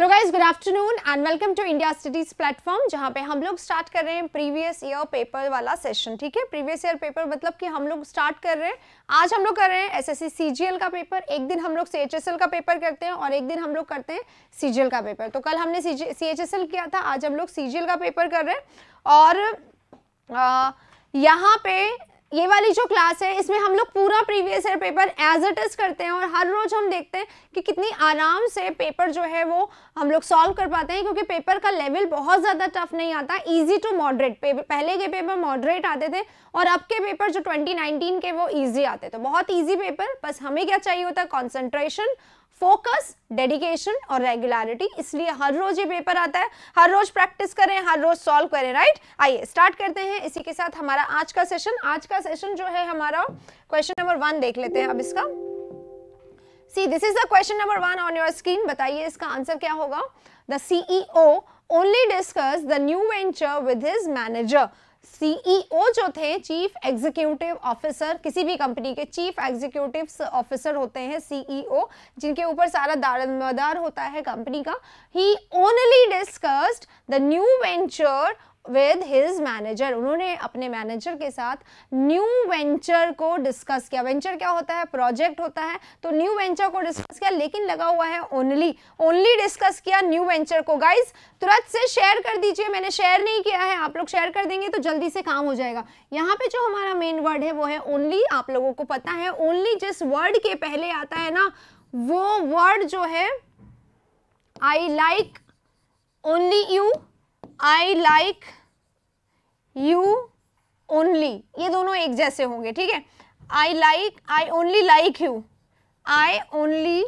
Hello guys good afternoon and welcome to India studies platform जहां पे हम लोग स्टार्ट कर रहे हैं प्रीवियस ईयर पेपर वाला सेशन ठीक है प्रीवियस ईयर पेपर मतलब कि हम लोग स्टार्ट कर रहे हैं आज हम लोग कर रहे हैं एसएससी सीजीएल का पेपर एक दिन हम लोग सीएचएसएल का पेपर करते हैं और एक दिन हम लोग करते हैं सीजीएल का पेपर तो कल हमने सी किया था आज हम लोग सीजीएल का पेपर कर रहे हैं और आ, यहाँ पे ये वाली जो क्लास है इसमें हम लोग पूरा previous year paper as it is करते हैं और हर रोज़ हम देखते हैं कि कितनी आराम से पेपर जो है वो हम लोग सॉल्व कर पाते हैं क्योंकि पेपर का लेवल बहुत ज़्यादा टफ नहीं आता इजी टू मॉडरेट पहले के पेपर मॉडरेट आते थे और अब के पेपर जो 2019 के वो ईजी आते थे तो बहुत ईजी पेपर बस हमें क्या चाहिए होता है कॉन्सेंट्रेशन फोकस डेडिकेशन और रेगुलरिटी इसलिए हर रोज ये पेपर आता है हर रोज प्रैक्टिस करें हर रोज सॉल्व करें राइट आइए स्टार्ट करते हैं इसी के साथ हमारा आज का सेशन आज का सेशन जो है हमारा क्वेश्चन नंबर वन देख लेते हैं अब इसका see this is the question number one on your screen बताइए इसका आंसर क्या होगा the CEO only discuss the new venture with his manager CEO जो थे चीफ एग्जीक्यूटिव ऑफिसर किसी भी कंपनी के चीफ एग्जीक्यूटिव ऑफिसर होते हैं सीईओ जिनके ऊपर सारा दारदार होता है कंपनी का ही only discussed the new venture with his manager उन्होंने अपने मैनेजर के साथ न्यू वेंचर को डिस्कस किया वेंचर क्या होता है प्रोजेक्ट होता है तो न्यू वेंचर को डिस्कस किया लेकिन लगा हुआ है ओनली ओनली डिस्कस किया न्यू वेंचर को गाइज तुरंत से शेयर कर दीजिए मैंने शेयर नहीं किया है आप लोग शेयर कर देंगे तो जल्दी से काम हो जाएगा यहाँ पे जो हमारा मेन वर्ड है वो है ओनली आप लोगों को पता है ओनली जिस वर्ड के पहले आता है ना वो वर्ड जो है I like only you I like you only ये दोनों एक जैसे होंगे ठीक है I like I only like you I only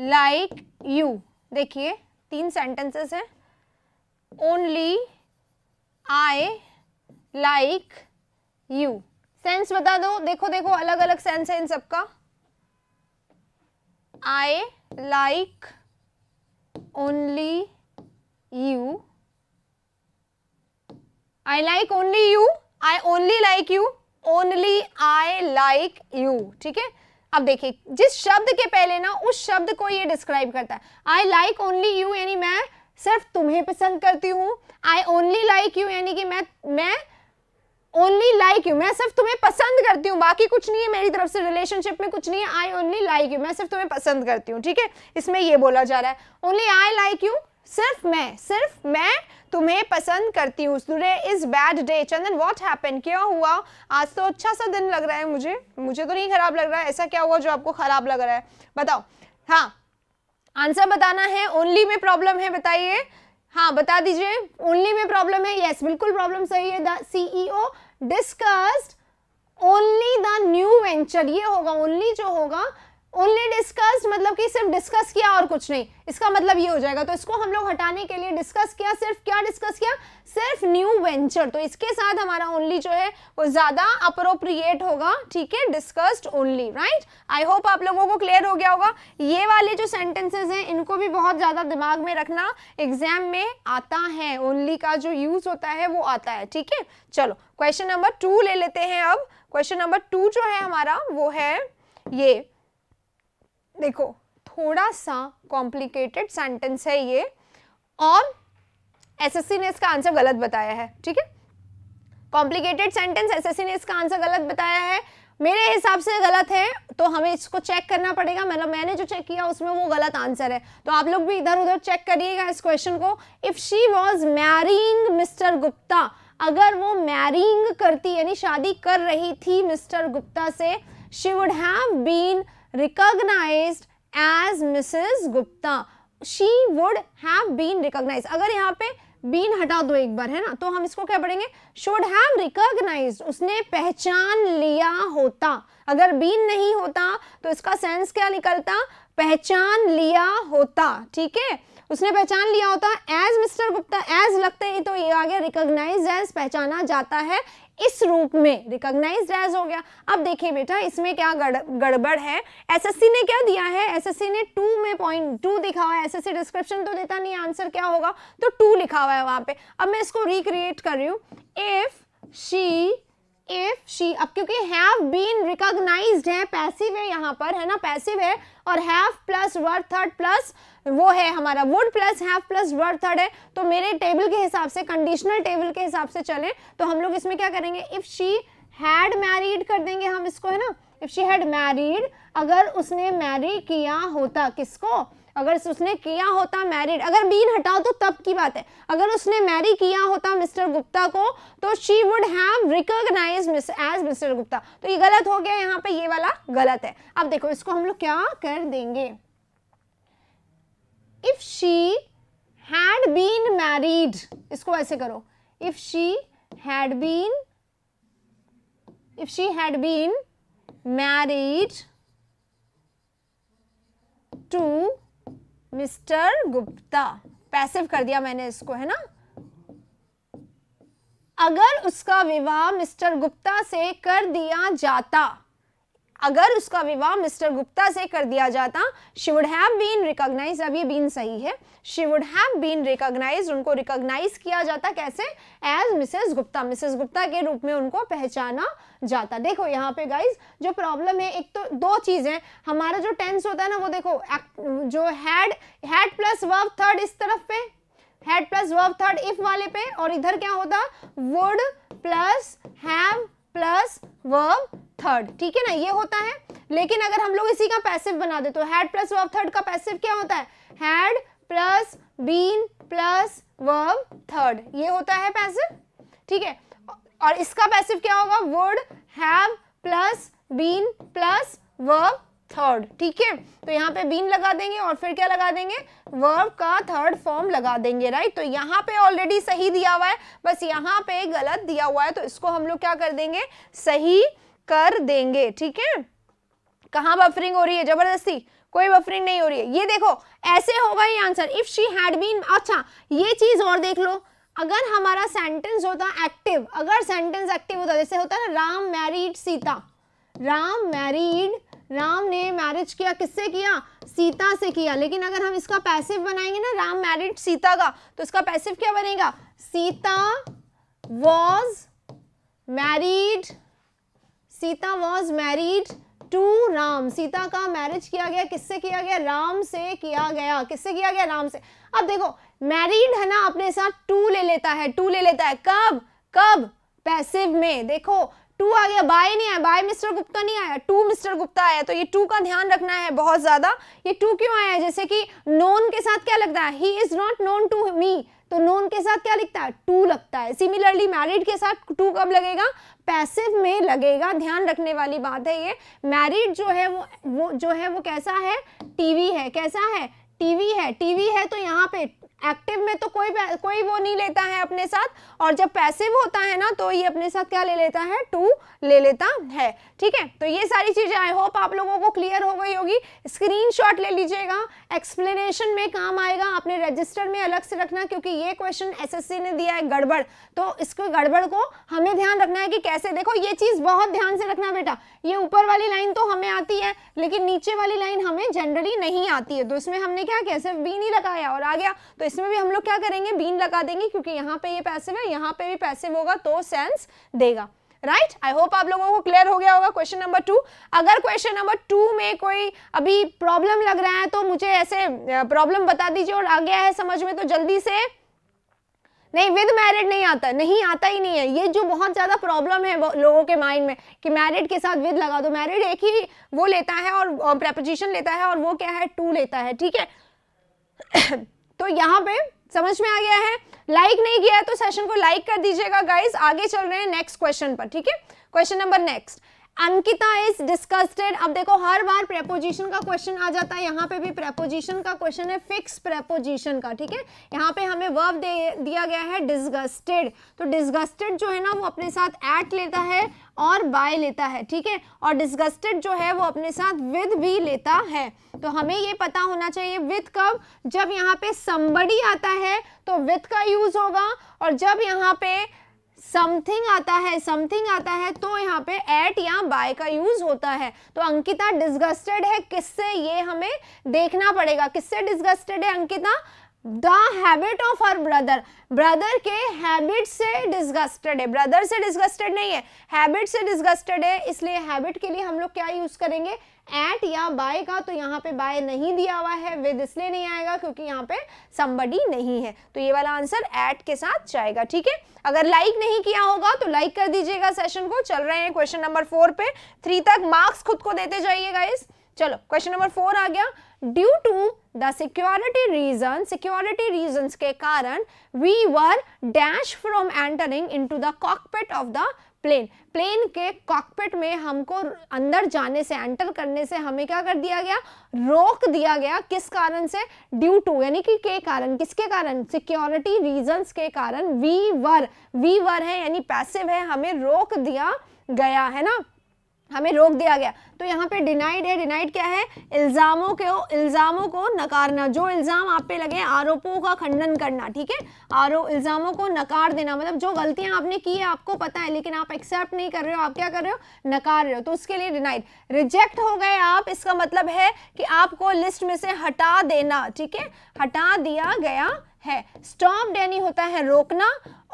like you देखिए तीन सेंटेंसेस हैं only I like you sense बता दो देखो देखो अलग अलग सेंस है इन सबका I like only you I like only you I only like you only I like you ठीक है अब देखिए जिस शब्द के पहले ना उस शब्द को ये डिस्क्राइब करता है आई लाइक ओनली यू यानी मैं सिर्फ तुम्हें पसंद करती हूँ आई ओनली लाइक यू यानी कि मैं मैं ओनली लाइक यू मैं सिर्फ तुम्हें पसंद करती हूँ बाकी कुछ नहीं है मेरी तरफ से रिलेशनशिप में कुछ नहीं है आई ओनली लाइक यू मैं सिर्फ तुम्हें पसंद करती हूँ ठीक है इसमें ये बोला जा रहा है ओनली आई लाइक यू सिर्फ मैं सिर्फ मैं तुम्हें पसंद करती हूँ today is bad day Chandan what happen क्यों हुआ आज तो अच्छा सा दिन लग रहा है मुझे मुझे तो नहीं खराब लग रहा है ऐसा क्या हुआ जो आपको खराब लग रहा है बताओ हाँ आंसर बताना है ओनली में प्रॉब्लम है बताइए हाँ बता दीजिए ओनली में प्रॉब्लम है यस बिल्कुल प्रॉब्लम सही है the CEO discussed only the new venture ये होगा ओनली जो होगा ओनली डिस्कस मतलब कि सिर्फ डिस्कस किया और कुछ नहीं इसका मतलब ये हो जाएगा तो इसको हम लोग हटाने के लिए डिस्कस किया सिर्फ क्या डिस्कस किया सिर्फ न्यू वेंचर तो इसके साथ हमारा ओनली जो है वो ज़्यादा अप्रोप्रिएट होगा ठीक है discussed only right I hope आप लोगों को क्लियर हो गया होगा ये वाले जो सेंटेंसेज हैं इनको भी बहुत ज़्यादा दिमाग में रखना एग्जाम में आता है ओनली का जो यूज़ होता है वो आता है ठीक है चलो क्वेश्चन नंबर टू ले लेते हैं अब क्वेश्चन नंबर टू जो है हमारा वो है ये देखो थोड़ा सा कॉम्प्लिकेटेड सेंटेंस है ये और एसएससी ने इसका आंसर गलत बताया है ठीक है कॉम्प्लिकेटेड सेंटेंस एसएससी ने इसका आंसर गलत बताया है मेरे हिसाब से गलत है तो हमें इसको चेक करना पड़ेगा मतलब मैंने जो चेक किया उसमें वो गलत आंसर है तो आप लोग भी इधर उधर चेक करिएगा इस क्वेश्चन को if she was marrying mister Gupta अगर वो मैरिंग करती यानी शादी कर रही थी मिस्टर गुप्ता से she would have been recognized as Mrs. Gupta. She would have been recognized. अगर यहाँ पे बीन हटा दो एक बार है ना तो हम इसको क्या पढ़ेंगे शुड हैव रिकॉग्नाइज उसने पहचान लिया होता अगर बीन नहीं होता तो इसका सेंस क्या निकलता पहचान लिया होता ठीक है उसने पहचान लिया होता एज मिस्टर गुप्ता एज लगते ही तो ये आगे रिकॉग्नाइज एज पहचाना जाता है इस रूप में रिकॉग्नाइज एज हो गया अब देखिए बेटा इसमें क्या गड़बड़ है एसएससी ने क्या दिया है एसएससी ने टू में पॉइंट टू दिखा हुआ है एसएससी डिस्क्रिप्शन तो देता नहीं आंसर क्या होगा तो टू लिखा हुआ है वहां पे अब मैं इसको रिक्रिएट कर रही हूँ इफ शी If she अब क्योंकि have been recognized है passive है यहाँ पर है ना passive है और have plus word third plus वो है हमारा would plus have plus word third है तो मेरे टेबल के हिसाब से कंडीशनल टेबल के हिसाब से चले तो हम लोग इसमें क्या करेंगे इफ़ शी हैड मैरिड कर देंगे हम इसको है ना इफ़ शी हैड मैरिड अगर उसने मैरी किया होता किसको अगर उसने किया होता मैरिड अगर बीन हटाओ तो तब की बात है अगर उसने मैरी किया होता मिस्टर गुप्ता को तो she would have recognize as mister Gupta तो ये गलत हो गया यहाँ पे ये वाला गलत है अब देखो इसको हम लोग क्या कर देंगे if she had been married इसको ऐसे करो if she had been if she had been married to mister Gupta passive कर दिया मैंने इसको है ना अगर उसका विवाह मिस्टर गुप्ता से कर दिया जाता अगर उसका विवाह मिस्टर गुप्ता से कर दिया जाता she would have been recognize अब ये बीन सही है she would have been recognize उनको रिकॉग्नाइज किया जाता कैसे as Mrs Gupta Mrs Gupta के रूप में उनको पहचाना जाता देखो यहाँ पे गाइज जो प्रॉब्लम है एक तो दो चीज़ें हमारा जो टेंस होता है ना वो देखो जो had had plus verb third इस तरफ पे had plus verb third if वाले पे और इधर क्या होता would plus have plus verb third ठीक है ना ये होता है लेकिन अगर हम लोग इसी का पैसिव बना दे तो हैड प्लस वर्ब थर्ड का पैसिव क्या होता है had plus been plus verb third ये होता है पैसिव ठीक है और इसका पैसिव क्या होगा would have plus been plus verb third ठीक है तो यहाँ पे बीन लगा देंगे और फिर क्या लगा देंगे वर्ब का थर्ड फॉर्म लगा देंगे राइट तो यहाँ पे ऑलरेडी सही दिया हुआ है बस यहाँ पे गलत दिया हुआ है तो इसको हम लोग क्या कर देंगे सही कर देंगे ठीक है कहाँ बफरिंग हो रही है जबरदस्ती कोई बफरिंग नहीं हो रही है ये देखो ऐसे होगा ये answer if she had been अच्छा ये चीज और देख लो अगर हमारा सेंटेंस होता एक्टिव अगर सेंटेंस एक्टिव होता जैसे होता ना राम मैरिड सीता राम मैरिड राम ने मैरिज किया किससे किया सीता से किया लेकिन अगर हम इसका पैसिव बनाएंगे ना राम मैरिड सीता का तो इसका पैसिव क्या बनेगा Sita was married Sita was married to Ram Sita का मैरिज किया गया किससे किया गया राम से किया गया किससे किया गया राम से अब देखो मैरिड है ना अपने साथ टू ले लेता है टू ले लेता है कब कब पैसिव में देखो टू आ गया बाय नहीं आया बाय मिस्टर गुप्ता नहीं आया टू मिस्टर गुप्ता आया तो ये टू का ध्यान रखना है बहुत ज़्यादा ये टू क्यों आया जैसे कि नोन के साथ क्या लगता है he is not known to me तो नोन के साथ क्या लिखता है टू लगता है सिमिलरली मैरिड के साथ टू कब लगेगा पैसिव में लगेगा ध्यान रखने वाली बात है ये मैरिड जो है वो वो जो है वो कैसा है टीवी है कैसा है टीवी है टीवी है तो यहाँ पे एक्टिव में तो कोई कोई वो नहीं लेता है अपने साथ और जब पैसिव होता है ना तो ये अपने साथ क्या ले लेता है टू ले लेता है ठीक है तो ये सारी चीज़ें आई होप आप लोगों को क्लियर हो गई होगी स्क्रीनशॉट ले लीजिएगा एक्सप्लेनेशन में काम आएगा आपने रजिस्टर में अलग से रखना क्योंकि ये क्वेश्चन एसएससी ने दिया है गड़बड़ तो इसको गड़बड़ को हमें ध्यान रखना है कि कैसे देखो ये चीज़ बहुत ध्यान से रखना बेटा ये ऊपर वाली लाइन तो हमें आती है लेकिन नीचे वाली लाइन हमें जनरली नहीं आती है तो इसमें हमने क्या कैसे बीन ही लगाया और आ गया तो इसमें भी हम लोग क्या करेंगे बीन लगा देंगे क्योंकि यहाँ पे ये पैसिव है यहाँ पे भी पैसिव होगा तो सेंस देगा राइट आई होप आप लोगों को क्लियर हो गया होगा क्वेश्चन नंबर टू अगर क्वेश्चन नंबर टू में कोई अभी प्रॉब्लम लग रहा है तो मुझे ऐसे प्रॉब्लम बता दीजिए और आ गया है समझ में तो जल्दी से नहीं विद मैरिड नहीं आता नहीं आता ही नहीं है ये जो बहुत ज़्यादा प्रॉब्लम है लोगों के माइंड में कि मैरिड के साथ विद लगा दो मैरिड एक ही वो लेता है और प्रेपोजिशन लेता है और वो क्या है टू लेता है ठीक है तो यहाँ पे समझ में आ गया है लाइक नहीं किया है तो सेशन को लाइक कर दीजिएगा गाइज आगे चल रहे हैं नेक्स्ट क्वेश्चन पर ठीक है question number next Ankita is disgusted अब देखो हर बार प्रेपोजिशन का क्वेश्चन आ जाता है यहाँ पे भी प्रेपोजिशन का क्वेश्चन है फिक्स प्रेपोजिशन का ठीक है यहाँ पे हमें वर्ब दे दिया गया है डिस्गस्टेड तो डिस्गस्टेड जो है ना वो अपने साथ एट लेता है और बाय लेता है ठीक है और डिस्गस्टेड जो है वो अपने साथ विद भी लेता है तो हमें ये पता होना चाहिए विथ कब जब यहाँ पे संबड़ी आता है तो विथ का यूज होगा और जब यहाँ पे समथिंग आता है समथिंग आता है तो यहाँ पे एट या बाय का यूज होता है तो अंकिता डिस्गस्टेड है किससे ये हमें देखना पड़ेगा किससे डिस्गस्टेड है Ankita the habit of her brother brother के हैबिट से डिस्गस्टेड है ब्रदर से डिस्गस्टेड नहीं है हैबिट से डिस्गस्टेड है इसलिए हैबिट के लिए हम लोग क्या यूज करेंगे एट या बाय का तो यहाँ पे बाय नहीं दिया हुआ है विद इसलिए नहीं आएगा क्योंकि यहाँ पे संबडी नहीं है तो ये वाला आंसर एट के साथ जाएगा ठीक है अगर लाइक like नहीं किया होगा तो लाइक like कर दीजिएगा सेशन को चल रहे हैं क्वेश्चन नंबर फोर पे थ्री तक मार्क्स खुद को देते जाइएगा इस चलो क्वेश्चन नंबर फोर आ गया due to the security reason security reason के कारण we were dash from entering into the cockpit of the plane plane के कॉकपिट में हमको अंदर जाने से एंटर करने से हमें क्या कर दिया गया रोक दिया गया किस कारण से ड्यू टू यानी कि के कारण किसके कारण सिक्योरिटी रीजंस के कारण वी वर वी वर है यानी पैसिव है हमें रोक दिया गया है ना हमें रोक दिया गया तो यहाँ पे डिनाइड है डिनाइड क्या है इल्ज़ामों के इल्ज़ामों को नकारना जो इल्ज़ाम आप पे लगे आरोपों का खंडन करना ठीक है आरोप इल्ज़ामों को नकार देना मतलब जो गलतियां आपने की है आपको पता है लेकिन आप एक्सेप्ट नहीं कर रहे हो आप क्या कर रहे हो नकार रहे हो तो उसके लिए डिनाइड रिजेक्ट हो गए आप इसका मतलब है कि आपको लिस्ट में से हटा देना ठीक है हटा दिया गया है स्टॉप डेनी होता है रोकना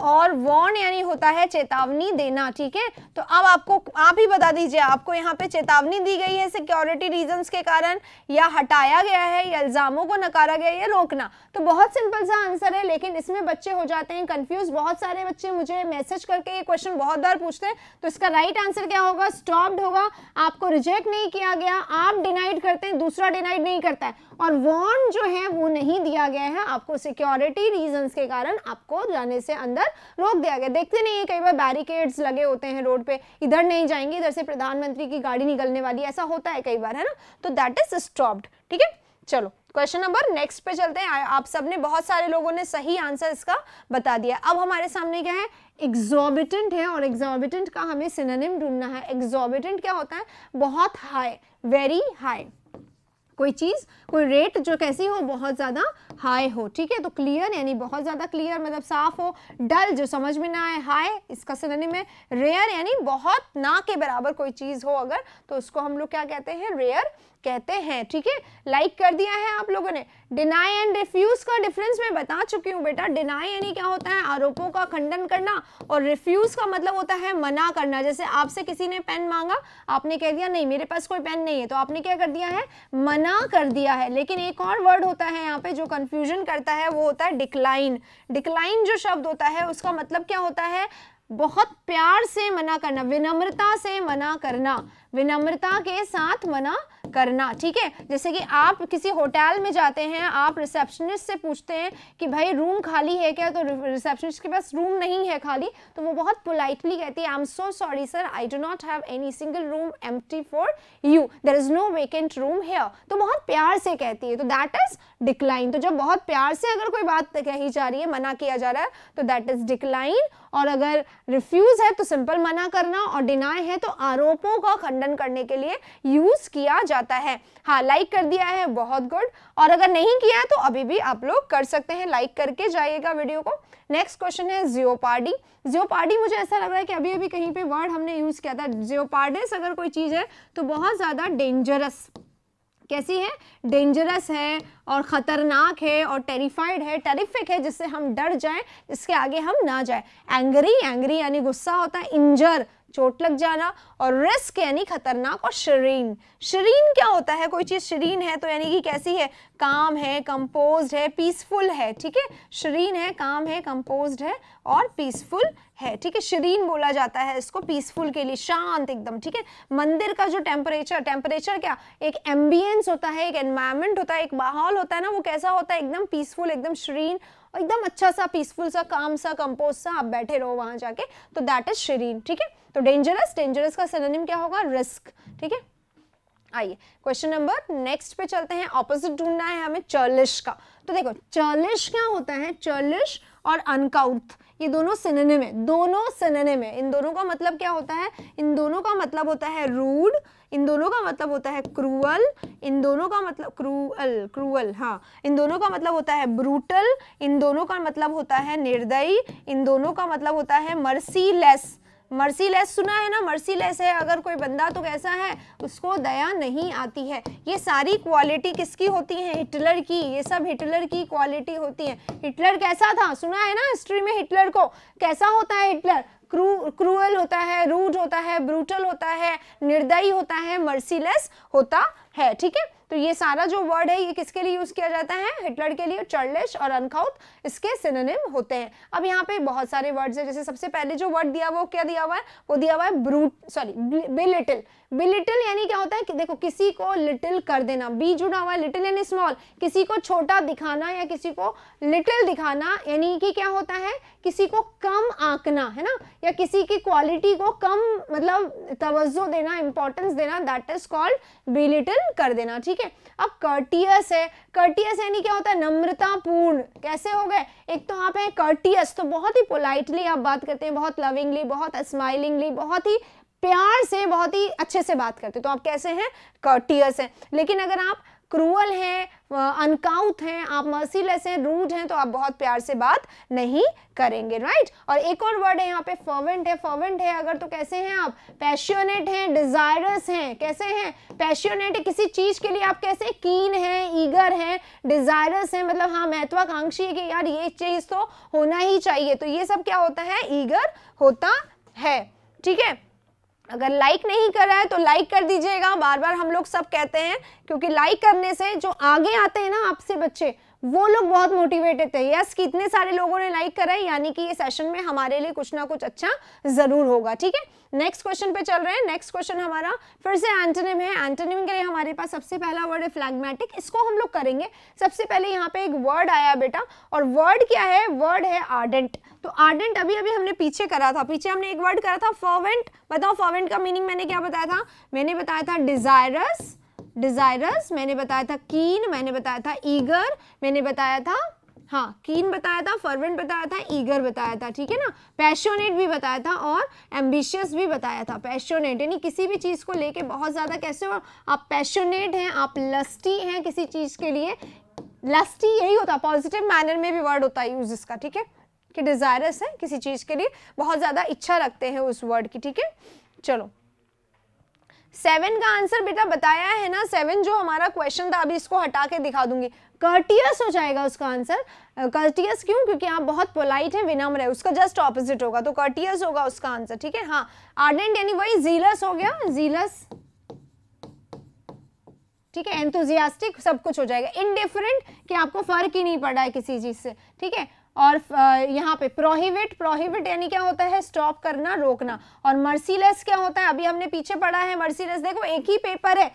और वॉर्न यानी होता है चेतावनी देना ठीक है तो अब आपको आप ही बता दीजिए आपको यहाँ पे चेतावनी दी गई है सिक्योरिटी रीजंस के कारण या हटाया गया है या इल्ज़ामों को नकारा गया या रोकना तो बहुत सिंपल सा आंसर है लेकिन इसमें बच्चे हो जाते हैं कंफ्यूज बहुत सारे बच्चे मुझे मैसेज करके ये क्वेश्चन बहुत बार पूछते हैं तो इसका राइट आंसर क्या होगा स्टॉप्ड होगा आपको रिजेक्ट नहीं किया गया आप डिनाइड करते हैं दूसरा डिनाइड नहीं करता है और वॉन्ड जो है वो नहीं दिया गया है आपको सिक्योरिटी रीजन के कारण आपको जाने से अंदर रोक दिया गया देखते नहीं कई बार बैरिकेड्स लगे होते हैं रोड पे इधर नहीं जाएंगे इधर से प्रधानमंत्री की गाड़ी निकलने वाली ऐसा होता है कई बार है ना तो दैट इज स्टॉप्ड ठीक है चलो क्वेश्चन नंबर नेक्स्ट पे चलते हैं आप सबने बहुत सारे लोगों ने सही आंसर इसका बता दिया अब हमारे सामने क्या है एग्जॉबिटेंट है और एग्जॉबिटेंट का हमें सिनोनिम ढूंढना है एग्जॉबिटेंट क्या होता है बहुत हाई वेरी हाई कोई चीज़ कोई रेट जो कैसी हो बहुत ज़्यादा हाई हो ठीक है तो क्लियर यानी बहुत ज़्यादा क्लियर मतलब साफ हो डल जो समझ में ना आए हाई इसका सिनोनिम है रेयर यानी बहुत ना के बराबर कोई चीज़ हो अगर तो उसको हम लोग क्या कहते हैं रेयर कहते हैं ठीक है लाइक कर दिया है आप लोगों ने डिनाई एंड रिफ्यूज का डिफरेंस मैं बता चुकी हूँ बेटा डिनाई यानी क्या होता है आरोपों का खंडन करना और रिफ्यूज का मतलब होता है मना करना जैसे आपसे किसी ने पेन मांगा आपने कह दिया नहीं मेरे पास कोई पेन नहीं है तो आपने क्या कर दिया है मना कर दिया है लेकिन एक और वर्ड होता है यहाँ पे जो कन्फ्यूजन करता है वो होता है डिक्लाइन डिक्लाइन जो शब्द होता है उसका मतलब क्या होता है बहुत प्यार से मना करना विनम्रता से मना करना विनम्रता के साथ मना करना ठीक है जैसे कि आप किसी होटल में जाते हैं आप रिसेप्शनिस्ट से पूछते हैं कि भाई रूम खाली है क्या तो रिसेप्शनिस्ट के पास रूम नहीं है खाली तो वो बहुत पोलाइटली कहती है I am so sorry sir I do not have any single room am for you there is no vacant room here तो बहुत प्यार से कहती है तो दैट इज़ डिक्लाइन तो जब बहुत प्यार से अगर कोई बात कही जा रही है मना किया जा रहा है तो दैट इज़ डिक्लाइन और अगर रिफ्यूज़ है तो सिंपल मना करना और डिनाई है तो आरोपों का खंडन करने के लिए यूज किया जाता है हाँ लाइक कर दिया है बहुत गुड और अगर नहीं किया है तो अभी भी आप लोग कर सकते हैं लाइक करके जाइएगा वीडियो को नेक्स्ट क्वेश्चन है जियोपार्डी जियोपार्डी मुझे ऐसा लग रहा है कि अभी अभी कहीं पे वर्ड हमने यूज किया था जियोपार्डिस अगर कोई चीज है तो बहुत ज्यादा डेंजरस कैसी है डेंजरस है और ख़तरनाक है और टेरिफाइड है टेरिफिक है जिससे हम डर जाएं जिसके आगे हम ना जाएं एंग्री एंग्री यानी गुस्सा होता है इंजर चोट लग जाना और रिस्क यानी खतरनाक और शरीन शरीन क्या होता है कोई चीज़ शरीन है तो यानी कि कैसी है काम है कंपोज है पीसफुल है ठीक है शरीन है काम है कंपोज है और पीसफुल है ठीक है शरीन बोला जाता है इसको पीसफुल के लिए शांत एकदम ठीक है मंदिर का जो टेम्परेचर टेम्परेचर क्या एक एम्बियंस होता है एक एनवायरमेंट होता है एक माहौल होता है ना वो कैसा होता है एकदम पीसफुल एकदम शरीन एकदम अच्छा सा पीसफुल सा काम सा कंपोज सा आप बैठे रहो वहां जाके तो दैट इज शरीन ठीक है तो डेंजरस डेंजरस का सिनोनिम क्या होगा रिस्क ठीक है आइए क्वेश्चन नंबर नेक्स्ट पे चलते हैं ऑपोजिट ढूंढना है हमें चर्लिश का तो देखो चर्लिश क्या होता है चर्लिश और अनकाउथ ये दोनों सिनेनिम है दोनों सिनेनिम है इन दोनों का मतलब क्या होता है इन दोनों का मतलब होता है रूड इन दोनों का मतलब होता है क्रूअल इन दोनों का मतलब क्रूअल क्रूअल हाँ इन दोनों का मतलब होता है ब्रूटल इन दोनों का मतलब होता है निर्दयी इन दोनों का मतलब होता है मर्सीलेस मर्सीलेस सुना है ना मर्सीलेस है अगर कोई बंदा तो कैसा है उसको दया नहीं आती है ये सारी क्वालिटी किसकी होती है हिटलर की ये सब हिटलर की क्वालिटी होती है हिटलर कैसा था सुना है ना हिस्ट्री में हिटलर को कैसा होता है हिटलर क्रू क्रूअल होता है रूड होता है ब्रूटल होता है निर्दयी होता है मर्सीलेस होता है ठीक है तो ये सारा जो वर्ड है ये किसके लिए यूज़ किया जाता है हिटलर के लिए चर्लिश और अनखाउट इसके सिनोनिम होते हैं अब यहाँ पे बहुत सारे वर्ड्स हैं जैसे सबसे पहले जो वर्ड दिया हुआ क्या दिया हुआ है वो दिया हुआ है ब्रूट सॉरी बिलिटिल बिलिटल यानी क्या होता है कि देखो किसी को लिटिल कर देना बी जुड़ा हुआ है लिटिल यानी स्मॉल किसी को छोटा दिखाना या किसी को लिटिल दिखाना यानी कि क्या होता है किसी को कम आंकना है ना या किसी की क्वालिटी को कम मतलब तवज्जो देना इंपॉर्टेंस देना दैट इज कॉल्ड बिलिटल कर देना ठीक है अब कर्टियस है कर्टियस यानी क्या होता है नम्रतापूर्ण कैसे हो गए एक तो आप हैं कर्टियस तो बहुत ही पोलाइटली आप बात करते हैं बहुत लविंगली बहुत स्माइलिंगली बहुत ही प्यार से बहुत ही अच्छे से बात करते तो आप कैसे हैं कर्टियस हैं लेकिन अगर आप क्रूअल हैं अनकाउथ हैं आप मर्सीलेस हैं रूड हैं तो आप बहुत प्यार से बात नहीं करेंगे राइट और एक और वर्ड है यहाँ पे फर्वेंट है फर्वेंट है अगर तो कैसे हैं आप पैशनेट हैं डिज़ायरस हैं कैसे हैं पैशनेट है किसी चीज़ के लिए आप कैसे कीन हैं ईगर हैं डिज़ायरस हैं मतलब हाँ महत्वाकांक्षी है कि यार ये चीज़ तो होना ही चाहिए तो ये सब क्या होता है ईगर होता है ठीक है अगर लाइक नहीं कर रहा है तो लाइक कर दीजिएगा बार बार हम लोग सब कहते हैं क्योंकि लाइक करने से जो आगे आते हैं ना आपसे बच्चे वो लोग बहुत मोटिवेटेड थे यस कितने सारे लोगों ने लाइक करा है यानी कि ये सेशन में हमारे लिए कुछ ना कुछ अच्छा जरूर होगा ठीक है नेक्स्ट क्वेश्चन पे चल रहे हैं नेक्स्ट क्वेश्चन हमारा फिर से एंटोनिम है एंटोनिम के लिए हमारे पास सबसे पहला वर्ड है फ्लैगमेटिक इसको हम लोग करेंगे सबसे पहले यहाँ पे एक वर्ड आया बेटा और वर्ड क्या है वर्ड है आर्डेंट तो आर्डेंट अभी अभी हमने पीछे करा था पीछे हमने एक वर्ड करा था फॉवेंट बताओ फॉवेंट का मीनिंग मैंने क्या बताया था मैंने बताया था डिजायरस डिजायरस मैंने बताया था कीन मैंने बताया था ईगर मैंने बताया था हाँ कीन बताया था फर्वेंट बताया था ईगर बताया था ठीक है ना पैशोनेट भी बताया था और एम्बिशियस भी बताया था पैशोनेट यानी किसी भी चीज़ को लेके बहुत ज़्यादा कैसे हो आप पैशोनेट हैं आप लस्टी हैं किसी चीज़ के लिए लस्टी यही होता पॉजिटिव मैनर में भी वर्ड होता है यूज इसका ठीक है कि डिज़ायरस है किसी चीज़ के लिए बहुत ज़्यादा इच्छा रखते हैं उस वर्ड की ठीक है चलो सेवन का आंसर बेटा बताया है ना सेवन जो हमारा क्वेश्चन था अभी इसको हटा के दिखा दूंगी कर्टियस हो जाएगा उसका आंसर कर्टियस क्यों क्योंकि आप बहुत पोलाइट हैं विनम्र है उसका जस्ट ऑपोजिट होगा तो कर्टियस होगा उसका आंसर ठीक है हाँ आर्डेंट यानी वही जीलस हो गया जीलस ठीक है एंथुजियास्टिक सब कुछ हो जाएगा इनडिफरेंट कि आपको फर्क ही नहीं पड़ रहा है किसी चीज से ठीक है और यहाँ पे प्रोहिबिट प्रोहिबिट यानी क्या होता है स्टॉप करना रोकना और मर्सीलेस क्या होता है अभी हमने पीछे पढ़ा है मर्सीलेस देखो एक ही पेपर है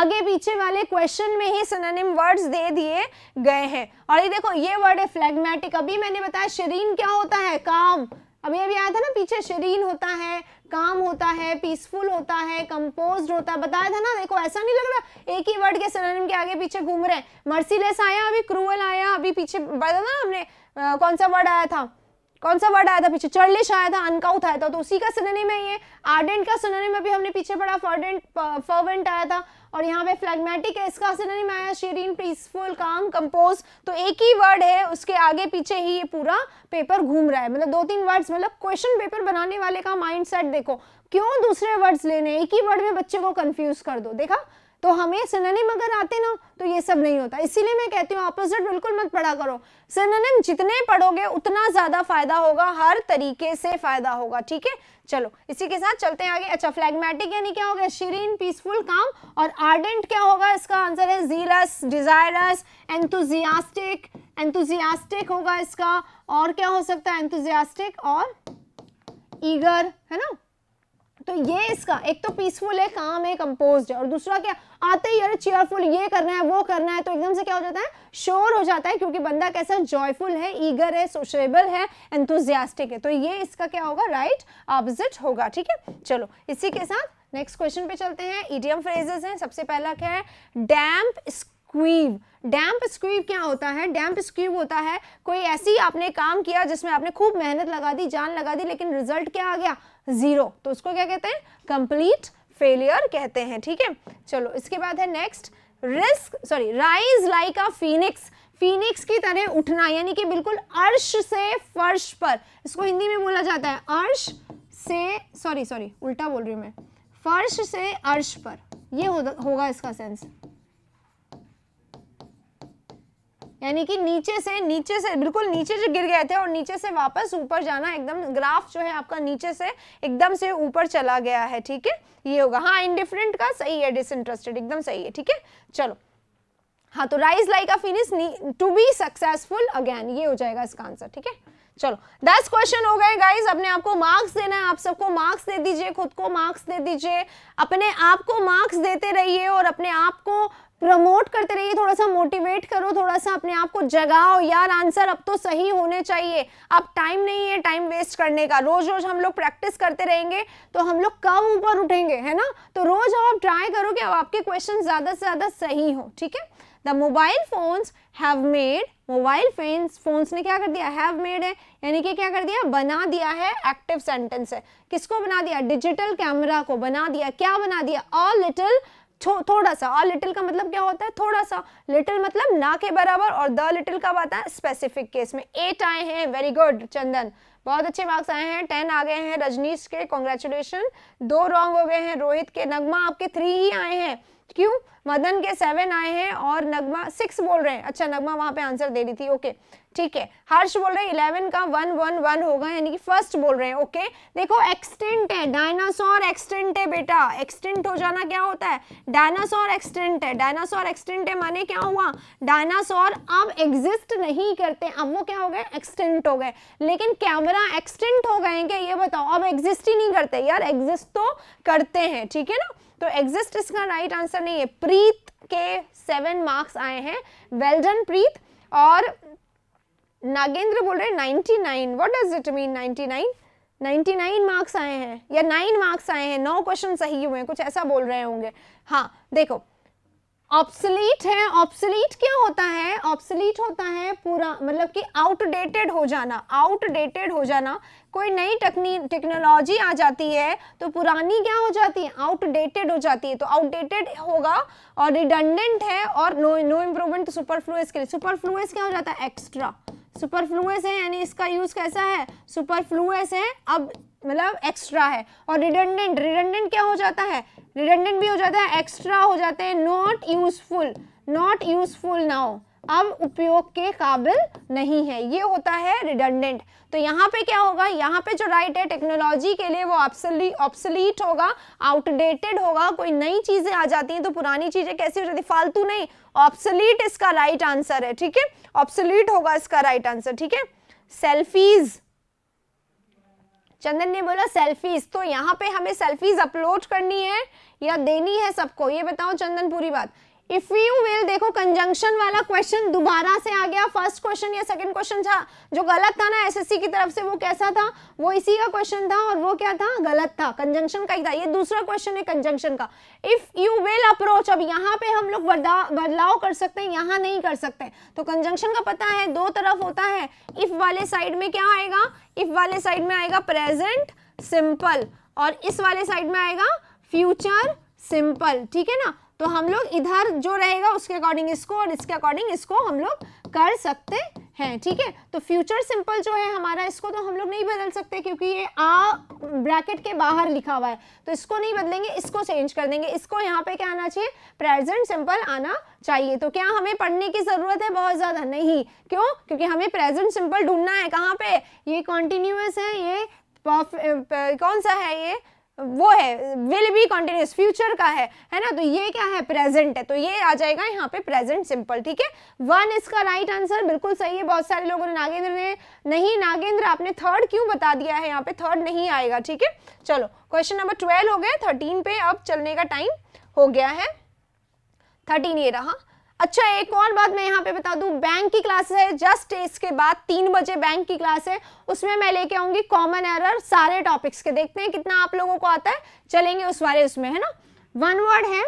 आगे पीछे वाले क्वेश्चन में ही सिनोनिम वर्ड्स दे दिए गए हैं और ये देखो ये वर्ड है फ्लैगमेटिक अभी मैंने बताया शरीन क्या होता है काम अभी अभी आया था ना पीछे शरीन होता है काम होता है पीसफुल होता है कंपोज होता है बताया था ना देखो ऐसा नहीं लग रहा एक ही वर्ड के सिनोनिम के आगे पीछे घूम रहे हैं मर्सीलेस आया अभी क्रूअल आया अभी पीछे बताया था ना हमने कौन सा वर्ड आया था कौन सा वर्ड आया था पीछे चर्लिश आया था अनकाउथ आया था तो उसी का सिनोनिम में ये आर्डेंट का में भी हमने पीछे पढ़ा फर्डेंट फर्वेंट आया था और यहाँ पे फ्लैगमेटिक है इसका में आया शेरीन पीसफुल काम कंपोज तो एक ही वर्ड है उसके आगे पीछे ही ये पूरा पेपर घूम रहा है मतलब दो तीन वर्ड्स मतलब क्वेश्चन पेपर बनाने वाले का माइंड देखो क्यों दूसरे वर्ड्स लेने एक ही वर्ड में बच्चे को कन्फ्यूज कर दो देखा तो हमें सिनोनिम अगर आते ना तो ये सब नहीं होता इसीलिए मैं कहती हूँ अपोजिट बिल्कुल मत पढ़ा करो सिनोनिम जितने पढ़ोगे उतना ज़्यादा फायदा होगा हर तरीके से फायदा होगा ठीक है चलो इसी के साथ चलते हैं आगे अच्छा फ्लैगमेटिक यानी क्या होगा गया शीरीन पीसफुल काम और आर्डेंट क्या होगा इसका आंसर है जीरस डिजायरस एंथुजियास्टिक एंथुजियास्टिक होगा इसका और क्या हो सकता है एंथुजियास्टिक और ईगर है ना तो ये इसका एक तो पीसफुल है काम है कंपोज है और दूसरा क्या आते ही अरे चेयरफुल ये करना है वो करना है तो एकदम से क्या हो जाता है श्योर हो जाता है क्योंकि बंदा कैसा जॉयफुल है ईगर है सोशेबल है एंथुजियास्टिक है तो ये इसका क्या होगा राइट ऑपोजिट होगा ठीक है चलो इसी के साथ नेक्स्ट क्वेश्चन पे चलते हैं ईडियम फ्रेजेस हैं सबसे पहला क्या है डैम्प स्क्वीव डैम्प स्क्वीव क्या होता है डैम्प स्क्वीव होता है कोई ऐसी आपने काम किया जिसमें आपने खूब मेहनत लगा दी जान लगा दी लेकिन रिजल्ट क्या आ गया ज़ीरो तो उसको क्या कहते हैं कंप्लीट फेलियर कहते हैं ठीक है चलो इसके बाद है next risk sorry rise like a phoenix phoenix की तरह उठना यानी कि बिल्कुल अर्श से फर्श पर इसको हिंदी में बोला जाता है अर्श से सॉरी सॉरी उल्टा बोल रही हूँ मैं फर्श से अर्श पर ये हो, होगा इसका सेंस यानी कि नीचे से नीचे से बिल्कुल नीचे जो गिर गए थे और नीचे से वापस ऊपर जाना एकदम ग्राफ जो है आपका नीचे से एकदम से ऊपर चला गया है ठीक है ये होगा हाँ इनडिफरेंट का सही है डिसइंटरेस्टेड एकदम सही है ठीक है चलो हाँ तो rise like a finish to be successful again ये हो जाएगा इसका आंसर ठीक है चलो दस क्वेश्चन हो गए गाइज अपने आपको मार्क्स देना है आप सबको मार्क्स दे दीजिए खुद को मार्क्स दे दीजिए अपने आप को मार्क्स देते रहिए और अपने आप को प्रमोट करते रहिए थोड़ा सा मोटिवेट करो थोड़ा सा अपने आप को जगाओ यार आंसर अब तो सही होने चाहिए अब टाइम नहीं है टाइम वेस्ट करने का रोज रोज हम लोग प्रैक्टिस करते रहेंगे तो हम लोग कब ऊपर उठेंगे है ना तो रोज अब आप ट्राई करो कि अब आपके क्वेश्चन ज़्यादा से ज़्यादा सही हो ठीक है the mobile phones have made mobile fans phones ने क्या कर दिया हैव मेड है यानी कि क्या कर दिया बना दिया है एक्टिव सेंटेंस है किसको बना दिया डिजिटल कैमरा को बना दिया क्या बना दिया अ लिटिल थोड़ा सा और लिटिल का मतलब क्या होता है थोड़ा सा लिटिल मतलब ना के बराबर और द लिटिल कब आता है स्पेसिफिक केस में एट आए हैं वेरी गुड चंदन बहुत अच्छे मार्क्स आए हैं टेन आ गए हैं रजनीश के कॉन्ग्रेचुलेशन दो रॉन्ग हो गए हैं रोहित के नगमा आपके थ्री ही आए हैं क्यों मदन के सेवन आए हैं और नगमा सिक्स बोल रहे हैं अच्छा नगमा वहाँ पे आंसर दे रही थी ओके okay. ठीक है हर्ष बोल रहे हैं इलेवन का वन वन वन होगा यानी कि फर्स्ट बोल रहे हैं ओके देखो एक्सटेंट है डायनासोर एक्सटेंट है बेटा एक्सटेंट हो जाना क्या होता है डायनासोर एक्सटेंट है डायनासोर एक्सटेंट है माने क्या हुआ डायनासोर अब एग्जिस्ट नहीं करते अब वो क्या हो गए एक्सटेंट हो गए लेकिन कैमरा एक्सटेंट हो गए क्या ये बताओ अब एग्जिस्ट ही नहीं करते यार एग्जिस्ट तो करते हैं ठीक है ना तो एग्जिस्ट इसका राइट आंसर नहीं है प्रीत के सेवन मार्क्स आए हैं वेल्डन प्रीत और नागेंद्र बोल रहे ninety nine what does it mean ninety nine ninety nine marks आए हैं या नाइन मार्क्स आए हैं नौ क्वेश्चन सही हुए हैं कुछ ऐसा बोल रहे होंगे हाँ देखो ऑप्सलीट है ऑप्सलीट क्या होता है ऑप्सलीट होता है पूरा मतलब कि आउटडेटेड हो जाना आउटडेटेड हो जाना कोई नई टेक्नोलॉजी आ जाती है तो पुरानी क्या हो जाती है आउटडेटेड हो जाती है तो आउटडेटेड होगा और रिडंडेंट है और नो नो इम्प्रूवमेंट सुपरफ्लूस के लिए सुपरफ्लूस क्या हो जाता है एक्स्ट्रा सुपरफ्लूस है यानी इसका यूज़ कैसा है सुपरफ्लूस है अब मतलब एक्स्ट्रा है और रिडेंडेंट रिडेंडेंट क्या हो जाता है रिडेंडेंट भी हो जाता है एक्स्ट्रा हो जाते हैं not useful not useful now अब उपयोग के काबिल नहीं है ये होता है रिडंडेंट तो यहाँ पे क्या होगा यहाँ पे जो राइट है टेक्नोलॉजी के लिए वो ऑप्सलीट होगा आउटडेटेड होगा कोई नई चीज़ें आ जाती हैं तो पुरानी चीज़ें कैसी हो जाती फालतू नहीं ऑप्सलीट इसका राइट आंसर है ठीक है ऑप्सलीट होगा इसका राइट आंसर ठीक है सेल्फीज़ चंदन ने बोला सेल्फीज तो यहाँ पे हमें सेल्फीज अपलोड करनी है या देनी है सबको ये बताओ चंदन पूरी बात इफ यू विल देखो कंजंक्शन वाला क्वेश्चन दोबारा से आ गया फर्स्ट क्वेश्चन या सेकंड क्वेश्चन था जो गलत था ना एसएससी की तरफ से वो कैसा था वो इसी का क्वेश्चन था और वो क्या था गलत था कंजंक्शन का ही था ये दूसरा क्वेश्चन है कंजंक्शन का इफ यू विल अप्रोच अब यहाँ पे हम लोग बदलाव कर सकते हैं यहाँ नहीं कर सकते तो कंजंक्शन का पता है दो तरफ होता है इफ वाले साइड में क्या आएगा इफ वाले साइड में आएगा प्रेजेंट सिंपल और इस वाले साइड में आएगा फ्यूचर सिंपल ठीक है ना तो हम लोग इधर जो रहेगा उसके अकॉर्डिंग इसको और इसके अकॉर्डिंग इसको हम लोग कर सकते हैं ठीक है तो फ्यूचर सिंपल जो है हमारा इसको तो हम लोग नहीं बदल सकते क्योंकि ये आ ब्रैकेट के बाहर लिखा हुआ है तो इसको नहीं बदलेंगे इसको चेंज कर देंगे इसको यहाँ पे क्या आना चाहिए प्रेजेंट सिंपल आना चाहिए तो क्या हमें पढ़ने की ज़रूरत है बहुत ज़्यादा नहीं क्यों क्योंकि हमें प्रेजेंट सिंपल ढूंढना है कहाँ पे ये कॉन्टिन्यूस है ये कौन सा है ये वो है विल बी कॉन्टिन्यूस फ्यूचर का है है ना तो ये क्या है प्रेजेंट है तो ये आ जाएगा यहाँ पे प्रेजेंट सिंपल ठीक है वन इसका राइट right आंसर बिल्कुल सही है बहुत सारे लोगों ने नागेंद्र ने नहीं नागेंद्र आपने थर्ड क्यों बता दिया है यहाँ पे थर्ड नहीं आएगा ठीक है चलो क्वेश्चन नंबर ट्वेल्व हो गया थर्टीन पे अब चलने का टाइम हो गया है थर्टीन ये रहा अच्छा एक और बात मैं यहाँ पे बता दू बैंक की क्लास है जस्ट इसके बाद तीन बजे बैंक की क्लास है उसमें मैं लेके आऊंगी कॉमन एरर सारे टॉपिक्स के देखते हैं कितना आप लोगों को आता है चलेंगे उस वाले उसमें है ना वन वर्ड है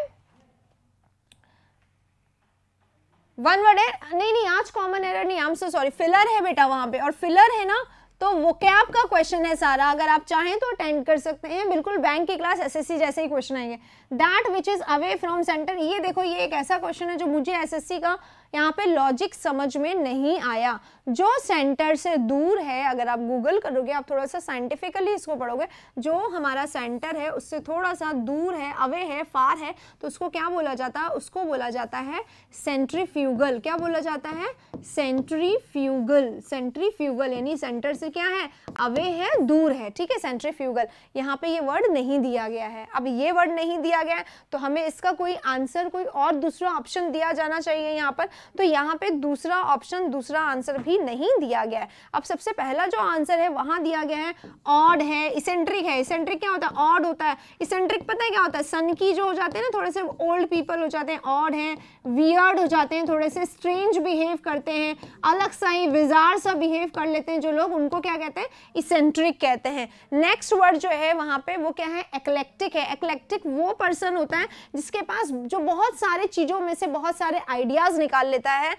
वन वर्ड है नहीं नहीं आज कॉमन एरर नहीं I am so sorry filler है बेटा वहां पे और फिलर है ना तो वो कैप का क्वेश्चन है सारा अगर आप चाहें तो अटेंड कर सकते हैं बिल्कुल बैंक की क्लास एसएससी जैसे ही क्वेश्चन आएंगे that which is away from centre ये देखो ये एक ऐसा क्वेश्चन है जो मुझे एसएससी का यहाँ पे लॉजिक समझ में नहीं आया जो सेंटर से दूर है अगर आप गूगल करोगे आप थोड़ा सा साइंटिफिकली इसको पढ़ोगे जो हमारा सेंटर है उससे थोड़ा सा दूर है अवे है फार है तो उसको क्या बोला जाता है उसको बोला जाता है सेंट्रीफ्यूगल क्या बोला जाता है सेंट्रीफ्यूगल सेंट्रीफ्यूगल यानी सेंटर से क्या है अवे है दूर है ठीक है सेंट्रीफ्यूगल यहाँ पे ये वर्ड नहीं दिया गया है अब ये वर्ड नहीं दिया गया है तो हमें इसका कोई आंसर कोई और दूसरा ऑप्शन दिया जाना चाहिए यहाँ पर तो यहाँ पे दूसरा ऑप्शन दूसरा आंसर भी नहीं दिया गया है अब सबसे पहला जो आंसर है वहां दिया गया है ऑड है इसेंट्रिक है इसेंट्रिक क्या होता है ऑड होता है इसेंट्रिक पता है क्या होता है सन की जो हो जाते हैं ना थोड़े से ओल्ड पीपल हो जाते हैं ऑड है वियर्ड हो जाते हैं थोड़े से स्ट्रेंज बिहेव करते हैं अलग सा ही विजार सा बिहेव कर लेते हैं जो लोग उनको क्या कहते हैं इसेंट्रिक कहते हैं नेक्स्ट वर्ड जो है वहाँ पे वो क्या है एक्लेक्टिक है एक्लेक्टिक वो पर्सन होता है जिसके पास जो बहुत सारे चीज़ों में से बहुत सारे आइडियाज़ निकाल लेता है